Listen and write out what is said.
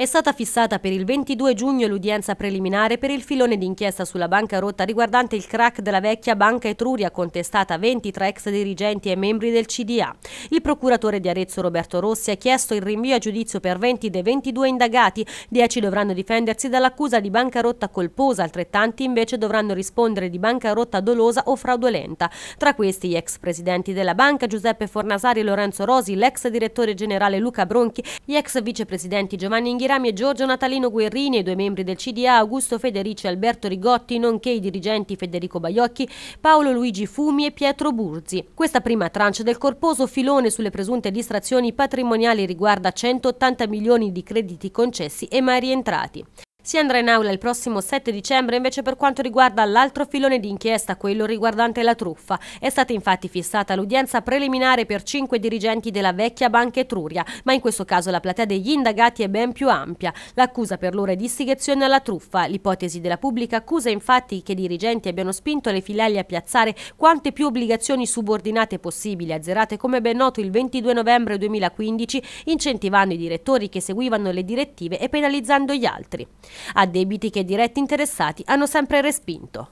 È stata fissata per il 22 giugno l'udienza preliminare per il filone d'inchiesta sulla bancarotta riguardante il crack della vecchia Banca Etruria contestata a 23 ex dirigenti e membri del CDA. Il procuratore di Arezzo Roberto Rossi ha chiesto il rinvio a giudizio per 20 dei 22 indagati, 10 dovranno difendersi dall'accusa di bancarotta colposa, altrettanti invece dovranno rispondere di bancarotta dolosa o fraudolenta. Tra questi gli ex presidenti della banca Giuseppe Fornasari e Lorenzo Rosi, l'ex direttore generale Luca Bronchi, gli ex vicepresidenti Giovanni Inghieri Rami e Giorgio Natalino Guerrini e due membri del CDA Augusto Federici e Alberto Rigotti, nonché i dirigenti Federico Baiocchi, Paolo Luigi Fumi e Pietro Burzi. Questa prima tranche del corposo filone sulle presunte distrazioni patrimoniali riguarda 180 milioni di crediti concessi e mai rientrati. Si andrà in aula il prossimo 7 dicembre invece per quanto riguarda l'altro filone di inchiesta, quello riguardante la truffa. È stata infatti fissata l'udienza preliminare per cinque dirigenti della vecchia Banca Etruria, ma in questo caso la platea degli indagati è ben più ampia. L'accusa per loro è di istigazione alla truffa. L'ipotesi della pubblica accusa infatti che i dirigenti abbiano spinto le filiali a piazzare quante più obbligazioni subordinate possibili, azzerate come ben noto il 22 novembre 2015, incentivando i direttori che seguivano le direttive e penalizzando gli altri a debiti che i diretti interessati hanno sempre respinto.